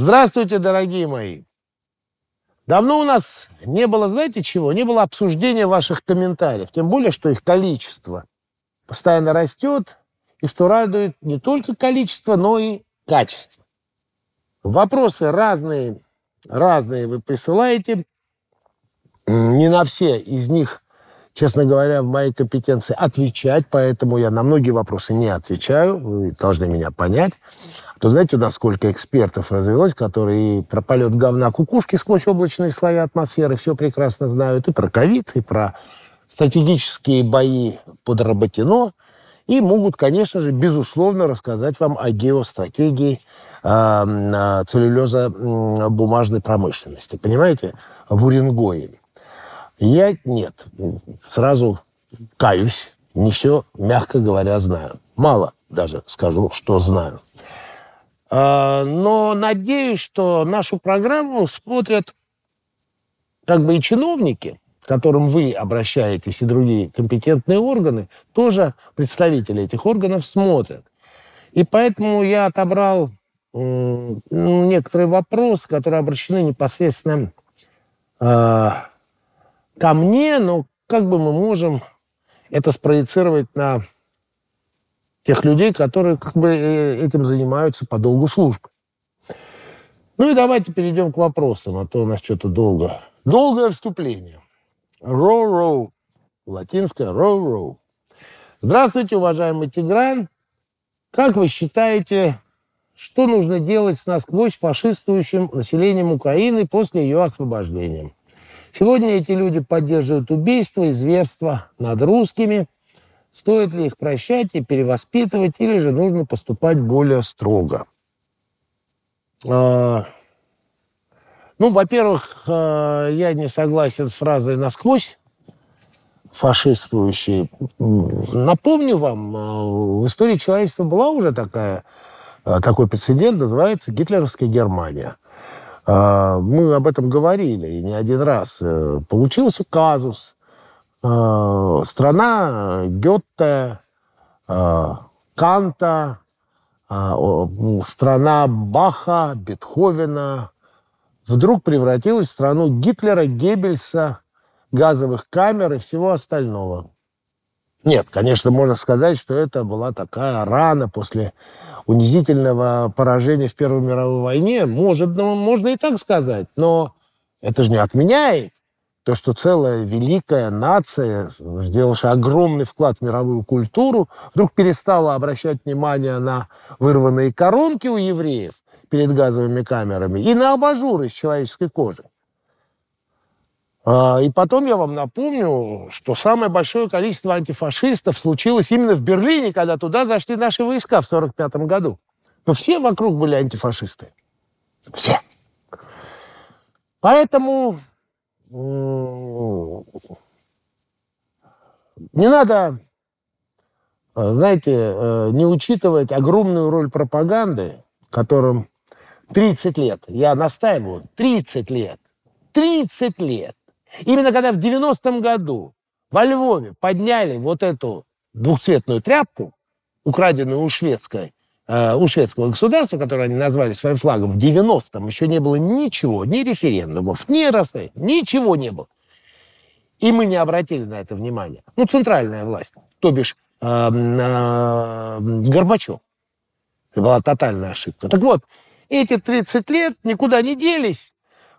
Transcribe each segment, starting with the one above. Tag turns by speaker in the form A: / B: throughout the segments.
A: Здравствуйте, дорогие мои! Давно у нас не было, знаете чего? Не было обсуждения ваших комментариев, тем более, что их количество постоянно растет, и что радует не только количество, но и качество. Вопросы разные, разные вы присылаете. Не на все из них честно говоря, в моей компетенции отвечать, поэтому я на многие вопросы не отвечаю, вы должны меня понять. А то знаете, у нас сколько экспертов развелось, которые про полет говна кукушки сквозь облачные слои атмосферы все прекрасно знают, и про ковид, и про стратегические бои под Работино, и могут, конечно же, безусловно, рассказать вам о геостратегии э, а, а, целлюлеза бумажной промышленности. Понимаете, в Уренгое. Я нет. Сразу каюсь. Не все, мягко говоря, знаю. Мало даже скажу, что знаю. А, но надеюсь, что нашу программу смотрят как бы и чиновники, к которым вы обращаетесь, и другие компетентные органы, тоже представители этих органов смотрят. И поэтому я отобрал некоторые вопросы, которые обращены непосредственно а, ко мне, но как бы мы можем это спроецировать на тех людей, которые как бы э, этим занимаются по долгу службы. Ну и давайте перейдем к вопросам, а то у нас что-то долго. Долгое вступление. Роу-роу. Латинское роу-роу. Здравствуйте, уважаемый Тигран. Как вы считаете, что нужно делать с насквозь фашистующим населением Украины после ее освобождения? Сегодня эти люди поддерживают убийства и зверства над русскими. Стоит ли их прощать и перевоспитывать, или же нужно поступать более строго? А... Ну, во-первых, а, я не согласен с фразой «насквозь» фашистующие. Напомню вам, а, в истории человечества была уже такая, а, такой прецедент, называется «Гитлеровская Германия». А, мы об этом говорили и не один раз. Э, получился казус. А, страна Гетте, а, Канта, ну, страна Баха, Бетховена вдруг превратилась в страну Гитлера, Геббельса, газовых камер и всего остального. Нет, конечно, можно сказать, что это была такая рана после унизительного поражения в Первой мировой войне. Может, ну, можно и так сказать, но это же не отменяет то, что целая великая нация, сделавшая огромный вклад в мировую культуру, вдруг перестала обращать внимание на вырванные коронки у евреев перед газовыми камерами и на абажуры из человеческой кожи. А, и потом я вам напомню, что самое большое количество антифашистов случилось именно в Берлине, когда туда зашли наши войска в 1945 году. Но ну, все вокруг были антифашисты. Все. Поэтому не надо, э, знаете, э, не учитывать огромную роль пропаганды, которым 30 лет, я настаиваю, 30 лет, 30 лет Именно когда в 90-м году во Львове подняли вот эту двухцветную тряпку, украденную у шведской, э, у шведского государства, которое они назвали своим флагом, в 90-м еще не было ничего, ни референдумов, ни РСЭ, ничего не было. И мы не обратили на это внимания. Ну, центральная власть, то бишь э, э, Горбачев. Это была тотальная ошибка. Так вот, эти 30 лет никуда не делись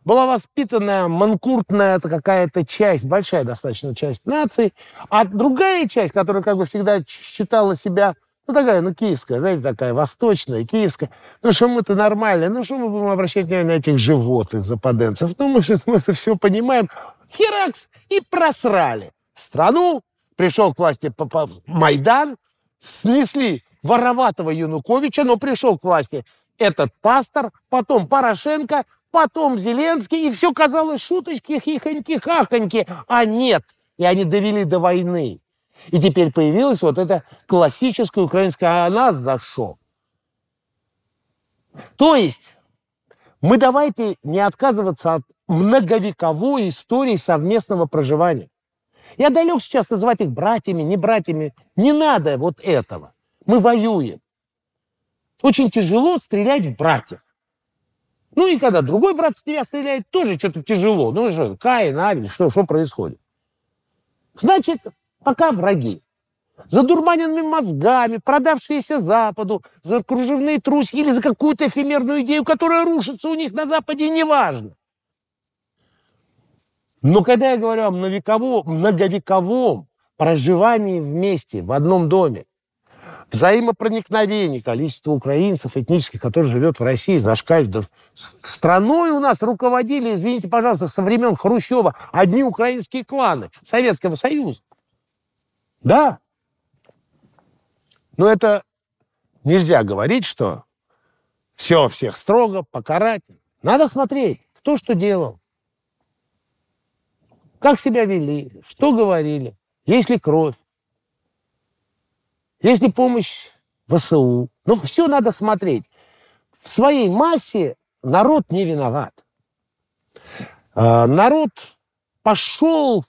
A: была воспитанная манкуртная это какая-то часть, большая достаточно часть нации, а другая часть, которая как бы всегда считала себя ну, такая, ну, киевская, знаете, такая восточная, киевская. Ну, что мы-то нормальные, ну, что мы будем обращать внимание на этих животных западенцев? Ну, мы же мы это все понимаем. Херакс и просрали страну. Пришел к власти Майдан, снесли вороватого Януковича, но пришел к власти этот пастор, потом Порошенко, потом Зеленский, и все казалось шуточки, хихоньки-хахоньки, а нет, и они довели до войны. И теперь появилась вот эта классическая украинская «а нас за что?». То есть мы давайте не отказываться от многовековой истории совместного проживания. Я далек сейчас называть их братьями, не братьями. Не надо вот этого. Мы воюем. Очень тяжело стрелять в братьев. Ну и когда другой брат в тебя стреляет, тоже что-то тяжело. Ну что, Каин, Авель, что, что происходит? Значит, пока враги. За дурманенными мозгами, продавшиеся Западу, за кружевные трусики или за какую-то эфемерную идею, которая рушится у них на Западе, неважно. Но когда я говорю о многовековом, многовековом проживании вместе в одном доме, взаимопроникновение количества украинцев этнических, которые живет в России, зашкаливает. Да страной у нас руководили, извините, пожалуйста, со времен Хрущева одни украинские кланы Советского Союза. Да. Но это нельзя говорить, что все всех строго покарать. Надо смотреть, кто что делал, как себя вели, что говорили, есть ли кровь, есть ли помощь ВСУ? Но все надо смотреть. В своей массе народ не виноват. А, народ пошел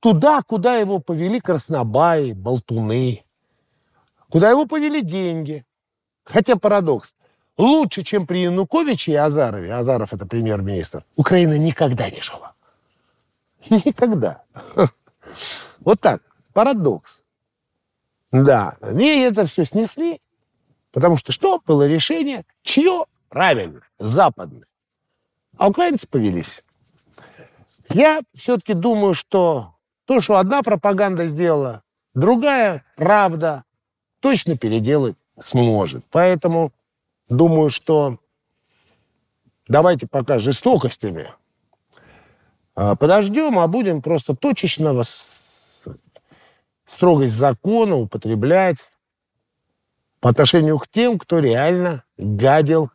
A: туда, куда его повели краснобаи, болтуны, куда его повели деньги. Хотя парадокс. Лучше, чем при Януковиче и Азарове, Азаров это премьер-министр, Украина никогда не жила. Никогда. Вот так, парадокс. Да, они это все снесли, потому что что? Было решение, чье? Правильно, западное. А украинцы повелись. Я все-таки думаю, что то, что одна пропаганда сделала, другая правда точно переделать сможет. Поэтому думаю, что давайте пока жестокостями а, подождем, а будем просто точечно вас строгость закона употреблять по отношению к тем, кто реально гадил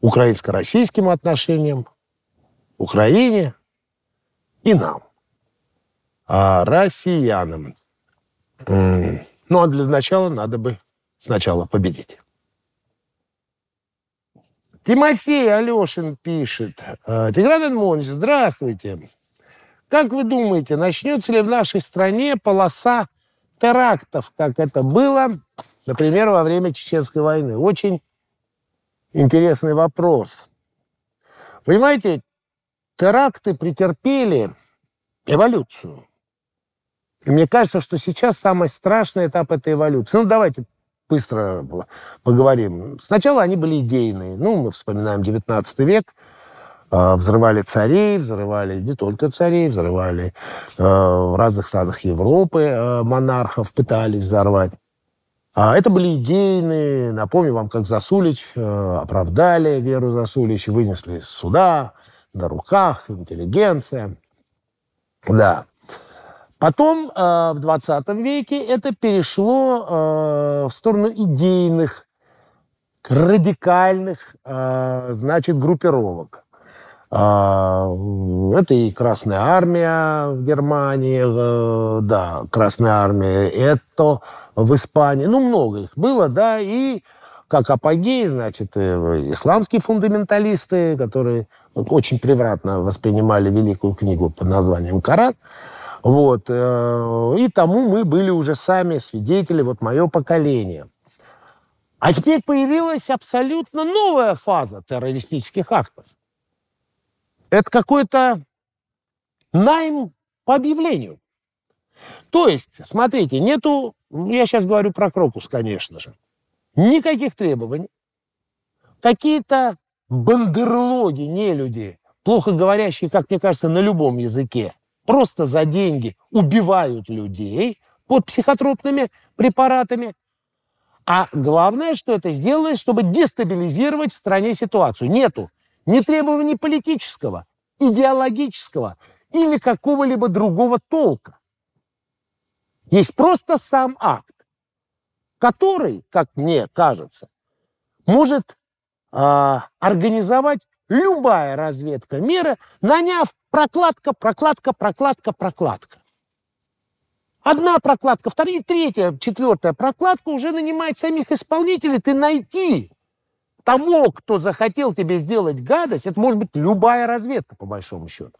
A: украинско-российским отношениям, Украине и нам, а россиянам. Ну, а для начала надо бы сначала победить. Тимофей Алешин пишет. «Э, Тигран Энмонович, здравствуйте. Как вы думаете, начнется ли в нашей стране полоса терактов, как это было, например, во время Чеченской войны? Очень интересный вопрос. Понимаете, теракты претерпели эволюцию. И мне кажется, что сейчас самый страшный этап этой эволюции. Ну, давайте быстро поговорим. Сначала они были идейные. Ну, мы вспоминаем 19 век – а, взрывали царей, взрывали не только царей, взрывали а, в разных странах Европы а, монархов, пытались взорвать. А это были идейные. Напомню вам, как Засулич оправдали Веру Засулич, вынесли из суда, на руках, интеллигенция. Да. Потом в 20 веке это перешло в сторону идейных, радикальных, значит, группировок. А, это и Красная Армия в Германии, э, да, Красная Армия, это в Испании. Ну, много их было, да, и как апогей, значит, э, исламские фундаменталисты, которые очень превратно воспринимали великую книгу под названием «Коран», вот. Э, и тому мы были уже сами свидетели, вот мое поколение. А теперь появилась абсолютно новая фаза террористических актов – это какой-то найм по объявлению. То есть, смотрите, нету, я сейчас говорю про Крокус, конечно же, никаких требований. Какие-то бандерлоги, не люди, плохо говорящие, как мне кажется, на любом языке, просто за деньги убивают людей под психотропными препаратами. А главное, что это сделано, чтобы дестабилизировать в стране ситуацию. Нету не требований политического, идеологического или какого-либо другого толка. Есть просто сам акт, который, как мне кажется, может э, организовать любая разведка мира, наняв прокладка, прокладка, прокладка, прокладка. Одна прокладка, вторая, третья, четвертая прокладка уже нанимает самих исполнителей. Ты найти того, кто захотел тебе сделать гадость, это может быть любая разведка, по большому счету.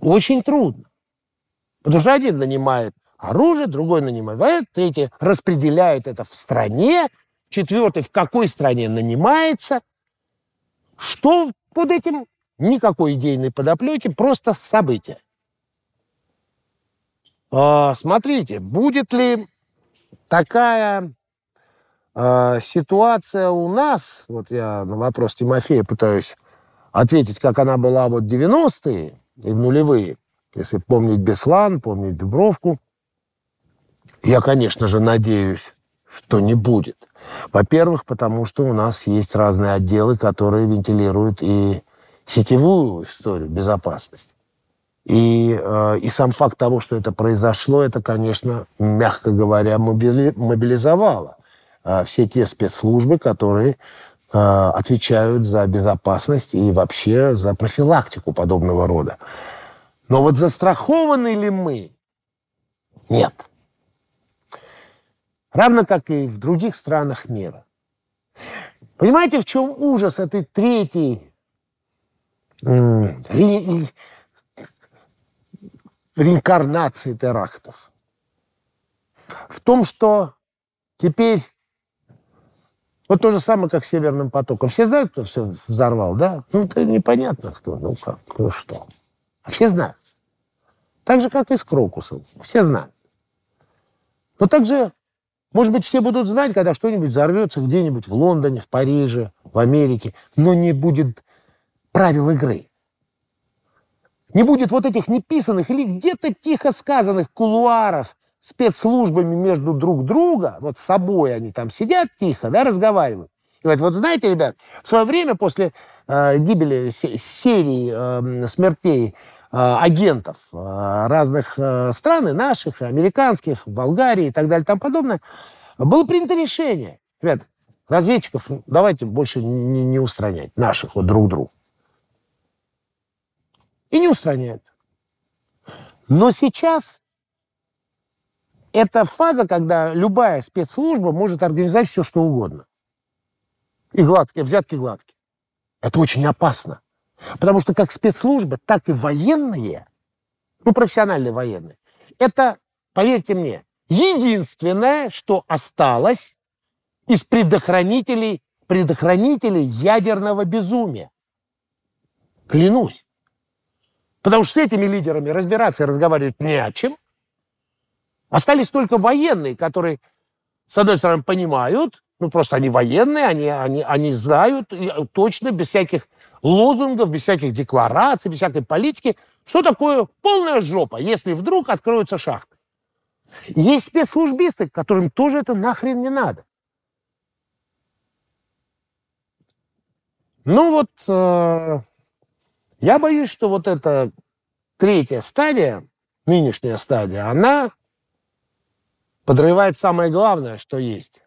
A: Очень трудно. Потому что один нанимает оружие, другой нанимает третий распределяет это в стране, четвертый в какой стране нанимается. Что под этим? Никакой идейной подоплеки, просто события. А, смотрите, будет ли такая а, ситуация у нас, вот я на вопрос Тимофея пытаюсь ответить, как она была вот 90-е и в нулевые, если помнить Беслан, помнить Дубровку, я, конечно же, надеюсь, что не будет. Во-первых, потому что у нас есть разные отделы, которые вентилируют и сетевую историю безопасности. И, э, и сам факт того, что это произошло, это, конечно, мягко говоря, мобили, мобилизовало. А, все те спецслужбы, которые а, отвечают за безопасность и вообще за профилактику подобного рода. Но вот застрахованы ли мы? Нет. Равно как и в других странах мира. Понимаете, в чем ужас этой третьей ре... реинкарнации терактов? В том, что теперь вот то же самое, как с Северным потоком. Все знают, кто все взорвал, да? Ну, это непонятно кто, ну как, ну что. А все знают. Так же, как и с Крокусом. Все знают. Но также, может быть, все будут знать, когда что-нибудь взорвется где-нибудь в Лондоне, в Париже, в Америке, но не будет правил игры. Не будет вот этих неписанных или где-то тихо сказанных кулуарах спецслужбами между друг друга, вот с собой они там сидят тихо, да, разговаривают. И говорят, вот знаете, ребят, в свое время после э, гибели серии э, смертей э, агентов э, разных э, стран, и наших, и американских, Болгарии и так далее и тому подобное, было принято решение, ребят, разведчиков ну, давайте больше не, не устранять, наших вот друг друга. И не устраняют. Но сейчас это фаза, когда любая спецслужба может организовать все, что угодно. И гладкие, взятки гладкие. Это очень опасно. Потому что как спецслужбы, так и военные, ну, профессиональные военные, это, поверьте мне, единственное, что осталось из предохранителей, предохранителей ядерного безумия. Клянусь. Потому что с этими лидерами разбираться и разговаривать не о чем – Остались только военные, которые, с одной стороны, понимают, ну просто они военные, они, они, они знают э, точно, без всяких лозунгов, без всяких деклараций, без всякой политики, что такое полная жопа, если вдруг откроются шахты. Есть спецслужбисты, которым тоже это нахрен не надо. Ну вот, э, я боюсь, что вот эта третья стадия, нынешняя стадия, она подрывает самое главное, что есть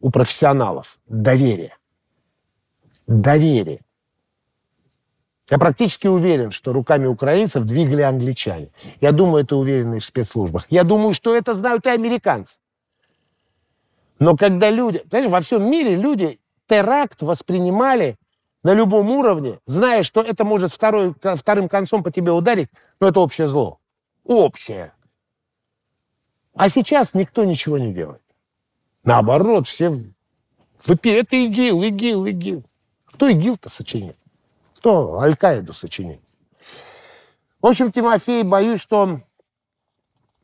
A: у профессионалов – доверие. Доверие. Я практически уверен, что руками украинцев двигали англичане. Я думаю, это уверены в спецслужбах. Я думаю, что это знают и американцы. Но когда люди... Понимаешь, во всем мире люди теракт воспринимали на любом уровне, зная, что это может второй, вторым концом по тебе ударить, но это общее зло. Общее. А сейчас никто ничего не делает. Наоборот, все выпи, это ИГИЛ, ИГИЛ, ИГИЛ. Кто ИГИЛ-то сочинил? Кто Аль-Каиду сочинил? В общем, Тимофей, боюсь, что он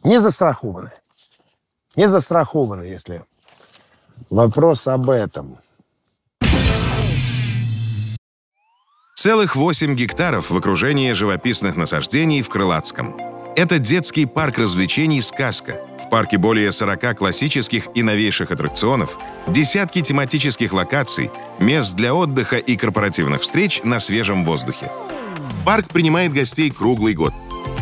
A: не застрахованы. Не застрахованы, если вопрос об этом.
B: Целых 8 гектаров в окружении живописных насаждений в Крылатском – это детский парк развлечений «Сказка». В парке более 40 классических и новейших аттракционов, десятки тематических локаций, мест для отдыха и корпоративных встреч на свежем воздухе. Парк принимает гостей круглый год.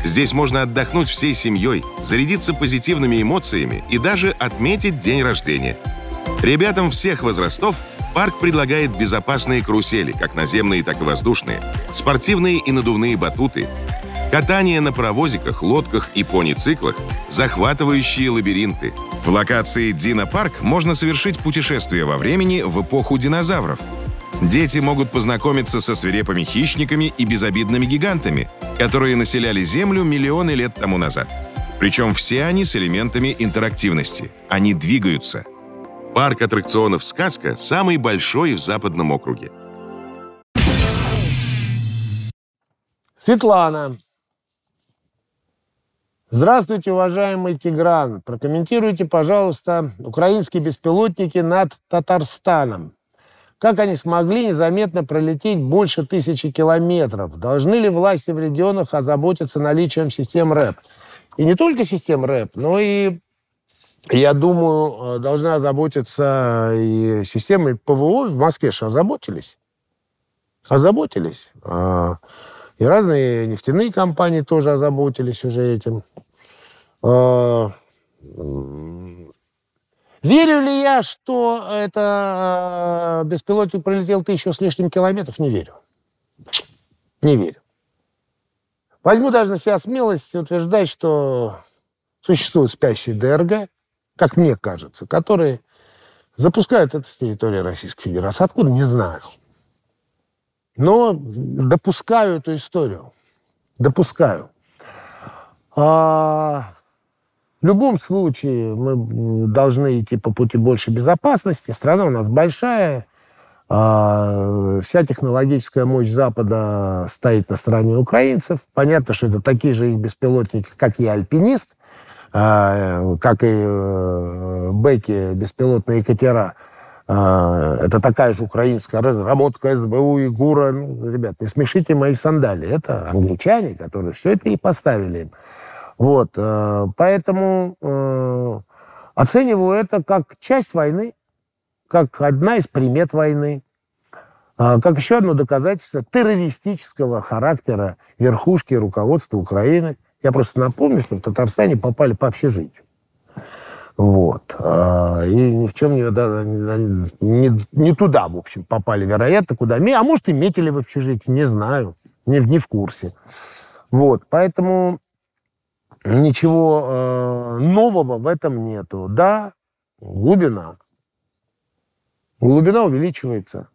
B: Здесь можно отдохнуть всей семьей, зарядиться позитивными эмоциями и даже отметить день рождения. Ребятам всех возрастов парк предлагает безопасные карусели, как наземные, так и воздушные, спортивные и надувные батуты, катание на паровозиках, лодках и пони-циклах, захватывающие лабиринты. В локации Дина Парк можно совершить путешествие во времени в эпоху динозавров. Дети могут познакомиться со свирепыми хищниками и безобидными гигантами, которые населяли Землю миллионы лет тому назад. Причем все они с элементами интерактивности. Они двигаются. Парк аттракционов «Сказка» самый большой в Западном округе.
A: Светлана, Здравствуйте, уважаемый Тигран. Прокомментируйте, пожалуйста, украинские беспилотники над Татарстаном. Как они смогли незаметно пролететь больше тысячи километров? Должны ли власти в регионах озаботиться наличием систем РЭП? И не только систем РЭП, но и, я думаю, э, должна озаботиться и системой ПВО. В Москве же озаботились. Озаботились. А, и разные нефтяные компании тоже озаботились уже этим. А, верю ли я, что это а, беспилотник пролетел тысячу с лишним километров? Не верю. Не верю. Возьму даже на себя смелость утверждать, что существует спящий ДРГ, как мне кажется, который запускает это с территории Российской Федерации. Откуда, не знаю. Но допускаю эту историю. Допускаю. А, в любом случае мы должны идти по пути больше безопасности. Страна у нас большая, а, вся технологическая мощь Запада стоит на стороне украинцев. Понятно, что это такие же их беспилотники, как и «Альпинист», а, как и э, «Беки», беспилотные катера. А, это такая же украинская разработка СБУ и ГУРа. Ну, ребят, не смешите мои сандали. Это англичане, которые все это и поставили им. Вот, э, поэтому э, оцениваю это как часть войны, как одна из примет войны, а, как еще одно доказательство террористического характера верхушки и руководства Украины. Я просто напомню, что в Татарстане попали по общежитию. Вот. Э, и ни в чем не, не, не туда, в общем, попали, вероятно, куда. А может, и метили в общежитии, не знаю, не, не в курсе. Вот. Поэтому Ничего э, нового в этом нету. Да, глубина. Глубина увеличивается.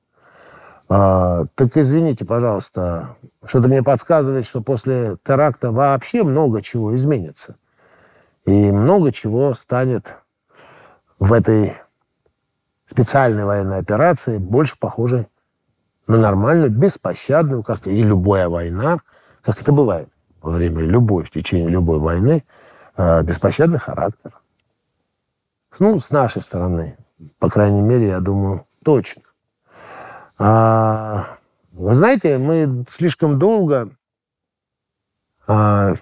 A: А, так извините, пожалуйста, что-то мне подсказывает, что после теракта вообще много чего изменится. И много чего станет в этой специальной военной операции больше похожей на нормальную, беспощадную, как и любая война, как это бывает во время любой, в течение любой войны, э, беспощадный характер. Ну, с нашей стороны, по крайней мере, я думаю, точно. А, вы знаете, мы слишком долго а,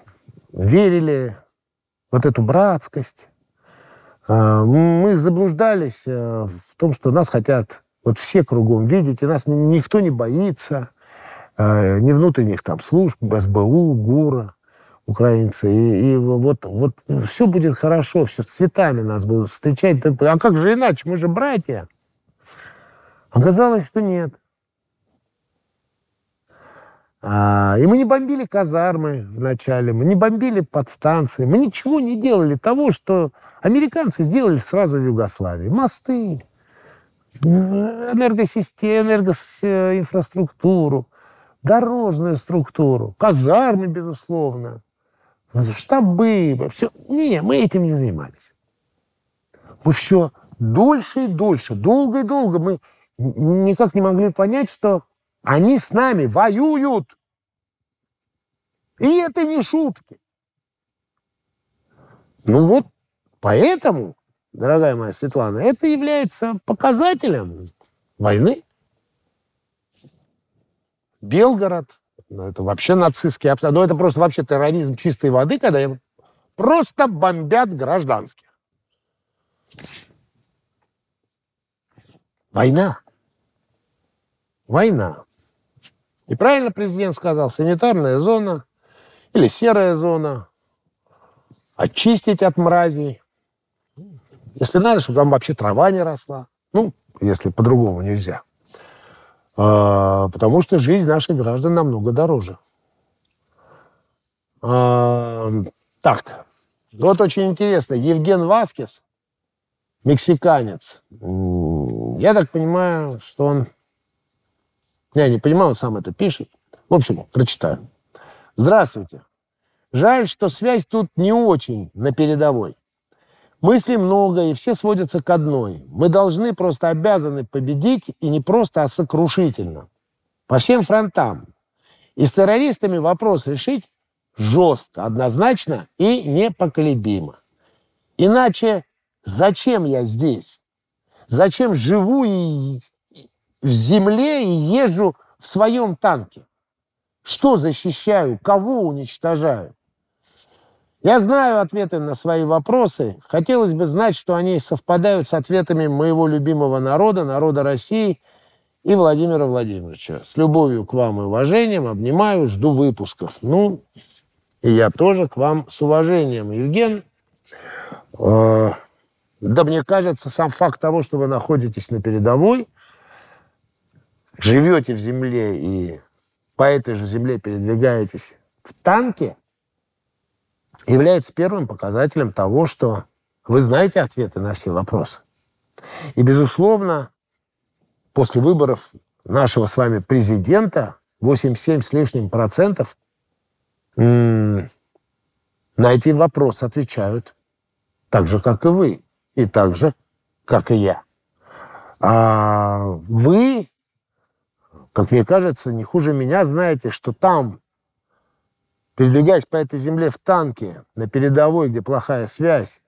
A: верили вот эту братскость. А, мы заблуждались э, в том, что нас хотят вот все кругом видеть, и нас никто не боится. Э, не внутренних там служб, СБУ, ГУРа, украинцы. И, и вот, вот все будет хорошо, все цветами нас будут встречать. А как же иначе? Мы же братья. Оказалось, что нет. А, и мы не бомбили казармы вначале, мы не бомбили подстанции, мы ничего не делали того, что американцы сделали сразу в Югославии. Мосты, энергосистемы, энергоинфраструктуру. Э, дорожную структуру, казармы, безусловно, штабы, все. Не, мы этим не занимались. Мы все дольше и дольше, долго и долго мы никак не могли понять, что они с нами воюют. И это не шутки. Ну вот поэтому, дорогая моя Светлана, это является показателем войны. Белгород, ну, это вообще нацистский обстрел. Но ну, это просто вообще терроризм чистой воды, когда им просто бомбят гражданских. Война. Война. И правильно президент сказал, санитарная зона или серая зона, очистить от мразей. Если надо, чтобы там вообще трава не росла. Ну, если по-другому нельзя. А, потому что жизнь наших граждан намного дороже. А, так, вот очень интересно. Евген Васкес, мексиканец. Я так понимаю, что он... Я не понимаю, он сам это пишет. В общем, прочитаю. Здравствуйте. Жаль, что связь тут не очень на передовой. Мыслей много, и все сводятся к одной. Мы должны, просто обязаны победить, и не просто, а сокрушительно. По всем фронтам. И с террористами вопрос решить жестко, однозначно и непоколебимо. Иначе зачем я здесь? Зачем живу и в земле и езжу в своем танке? Что защищаю? Кого уничтожаю? Я знаю ответы на свои вопросы. Хотелось бы знать, что они совпадают с ответами моего любимого народа, народа России и Владимира Владимировича. С любовью к вам и уважением. Обнимаю, жду выпусков. Ну, и я тоже к вам с уважением, Евген. Э, да мне кажется, сам факт того, что вы находитесь на передовой, живете в земле и по этой же земле передвигаетесь в танке – является первым показателем того, что вы знаете ответы на все вопросы. И, безусловно, после выборов нашего с вами президента 87 с лишним процентов на эти вопросы отвечают так же, как и вы, и так же, как и я. А вы, как мне кажется, не хуже меня знаете, что там передвигаясь по этой земле в танке, на передовой, где плохая связь,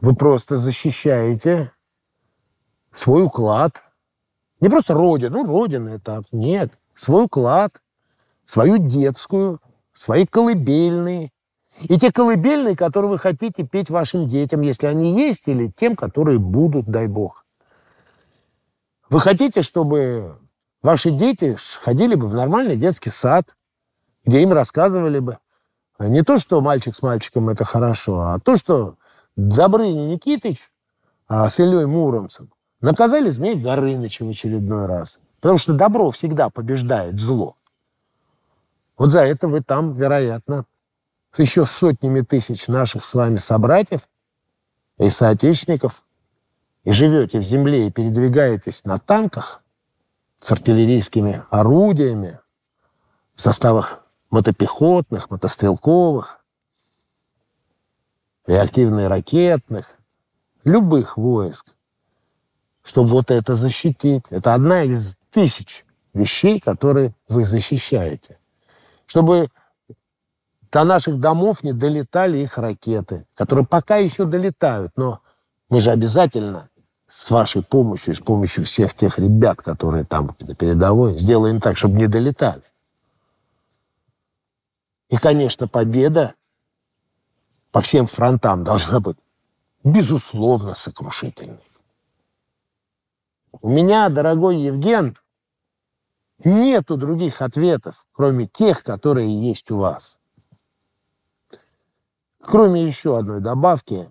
A: вы просто защищаете свой уклад. Не просто Родину, ну, Родина это, нет. Свой уклад, свою детскую, свои колыбельные. И те колыбельные, которые вы хотите петь вашим детям, если они есть, или тем, которые будут, дай бог. Вы хотите, чтобы ваши дети ходили бы в нормальный детский сад – где им рассказывали бы а не то, что мальчик с мальчиком – это хорошо, а то, что Добрыня Никитич а, с Ильей Муромцем наказали змей Горыныча в очередной раз. Потому что добро всегда побеждает зло. Вот за это вы там, вероятно, с еще сотнями тысяч наших с вами собратьев и соотечественников, и живете в земле, и передвигаетесь на танках с артиллерийскими орудиями в составах мотопехотных, мотострелковых, реактивно-ракетных, любых войск, чтобы вот это защитить. Это одна из тысяч вещей, которые вы защищаете. Чтобы до наших домов не долетали их ракеты, которые пока еще долетают, но мы же обязательно с вашей помощью с помощью всех тех ребят, которые там на передовой, сделаем так, чтобы не долетали. И, конечно, победа по всем фронтам должна быть, безусловно, сокрушительной. У меня, дорогой Евген, нету других ответов, кроме тех, которые есть у вас. Кроме еще одной добавки,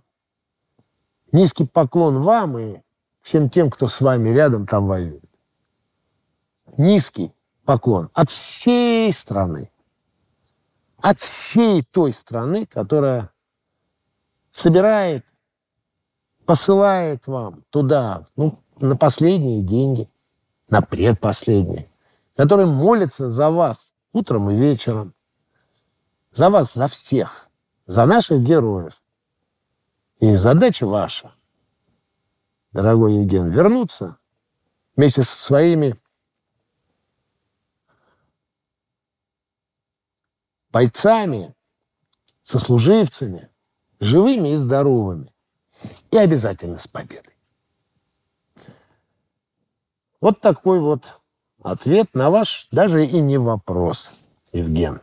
A: низкий поклон вам и всем тем, кто с вами рядом там воюет. Низкий поклон от всей страны от всей той страны, которая собирает, посылает вам туда, ну, на последние деньги, на предпоследние, которые молятся за вас утром и вечером, за вас, за всех, за наших героев. И задача ваша, дорогой Евген, вернуться вместе со своими бойцами, сослуживцами, живыми и здоровыми. И обязательно с победой. Вот такой вот ответ на ваш даже и не вопрос,
B: Евген.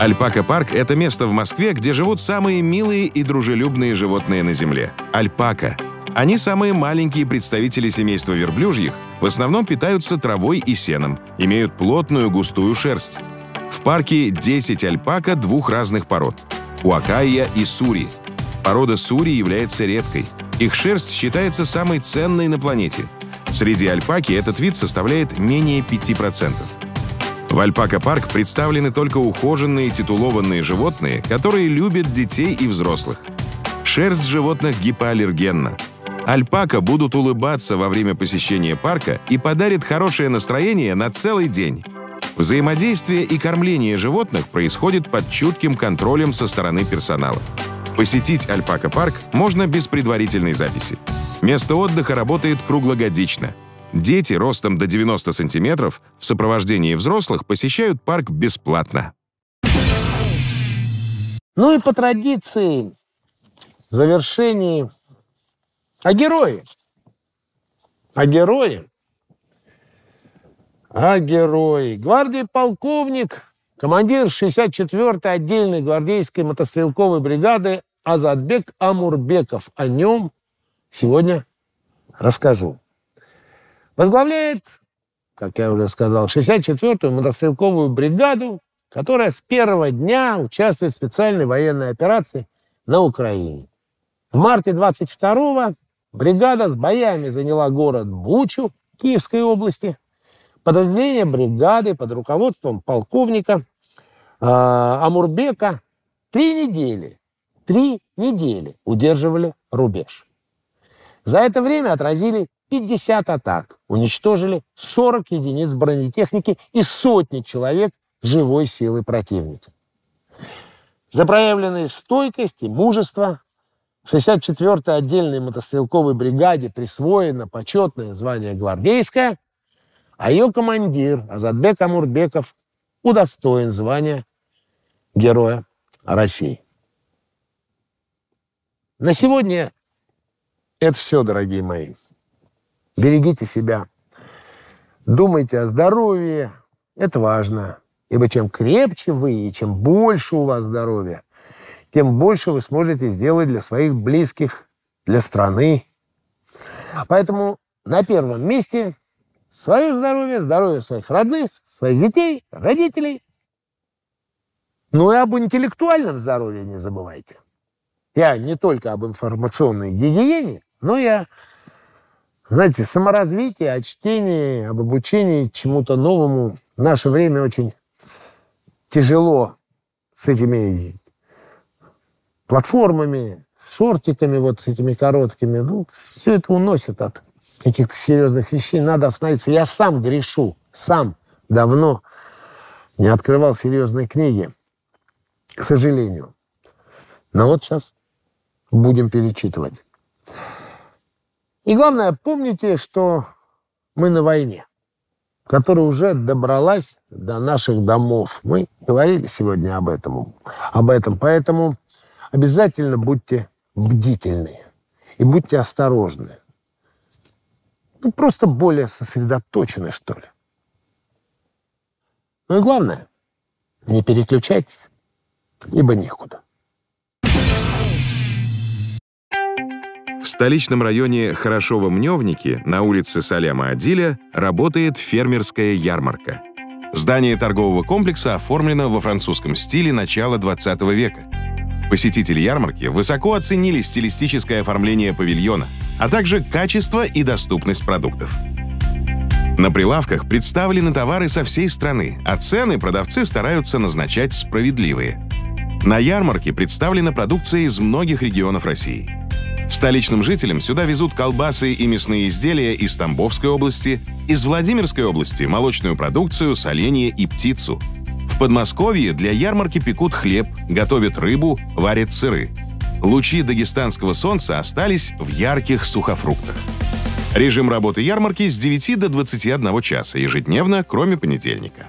B: Альпака Парк – это место в Москве, где живут самые милые и дружелюбные животные на Земле. Альпака – они самые маленькие представители семейства верблюжьих, в основном питаются травой и сеном, имеют плотную густую шерсть. В парке 10 альпака двух разных пород – Уакайя и Сури. Порода Сури является редкой. Их шерсть считается самой ценной на планете. Среди альпаки этот вид составляет менее 5%. В Альпака-парк представлены только ухоженные титулованные животные, которые любят детей и взрослых. Шерсть животных гипоаллергенна – Альпака будут улыбаться во время посещения парка и подарят хорошее настроение на целый день. Взаимодействие и кормление животных происходит под чутким контролем со стороны персонала. Посетить Альпака-парк можно без предварительной записи. Место отдыха работает круглогодично. Дети ростом до 90 сантиметров в сопровождении взрослых посещают парк бесплатно.
A: Ну и по традиции в завершении а герои? А герои? А герои? Гвардии полковник, командир 64-й отдельной гвардейской мотострелковой бригады Азадбек Амурбеков. О нем сегодня расскажу. Возглавляет, как я уже сказал, 64-ю мотострелковую бригаду, которая с первого дня участвует в специальной военной операции на Украине. В марте 22-го Бригада с боями заняла город Бучу Киевской области. Подразделение бригады под руководством полковника э, Амурбека три недели, три недели удерживали рубеж. За это время отразили 50 атак, уничтожили 40 единиц бронетехники и сотни человек живой силы противника. За проявленные стойкость и мужество 64-й отдельной мотострелковой бригаде присвоено почетное звание гвардейское, а ее командир Азадбек Амурбеков удостоен звания Героя России. На сегодня это все, дорогие мои. Берегите себя. Думайте о здоровье. Это важно. Ибо чем крепче вы и чем больше у вас здоровья, тем больше вы сможете сделать для своих близких, для страны. Поэтому на первом месте свое здоровье, здоровье своих родных, своих детей, родителей. Ну и об интеллектуальном здоровье не забывайте. Я не только об информационной гигиене, но я, знаете, саморазвитие, о чтении, об обучении чему-то новому. В наше время очень тяжело с этими платформами, шортиками вот с этими короткими. Ну, все это уносит от каких-то серьезных вещей. Надо остановиться. Я сам грешу, сам давно не открывал серьезные книги, к сожалению. Но вот сейчас будем перечитывать. И главное, помните, что мы на войне, которая уже добралась до наших домов. Мы говорили сегодня об этом. Об этом. Поэтому Обязательно будьте бдительны и будьте осторожны. Ну, просто более сосредоточены, что ли. Ну и главное, не переключайтесь, ибо некуда.
B: В столичном районе хорошова мневники на улице Саляма-Адиля работает фермерская ярмарка. Здание торгового комплекса оформлено во французском стиле начала 20 века – Посетители ярмарки высоко оценили стилистическое оформление павильона, а также качество и доступность продуктов. На прилавках представлены товары со всей страны, а цены продавцы стараются назначать справедливые. На ярмарке представлена продукция из многих регионов России. Столичным жителям сюда везут колбасы и мясные изделия из Тамбовской области, из Владимирской области – молочную продукцию, соленье и птицу – в Подмосковье для ярмарки пекут хлеб, готовят рыбу, варят сыры. Лучи дагестанского солнца остались в ярких сухофруктах. Режим работы ярмарки с 9 до 21 часа ежедневно, кроме понедельника.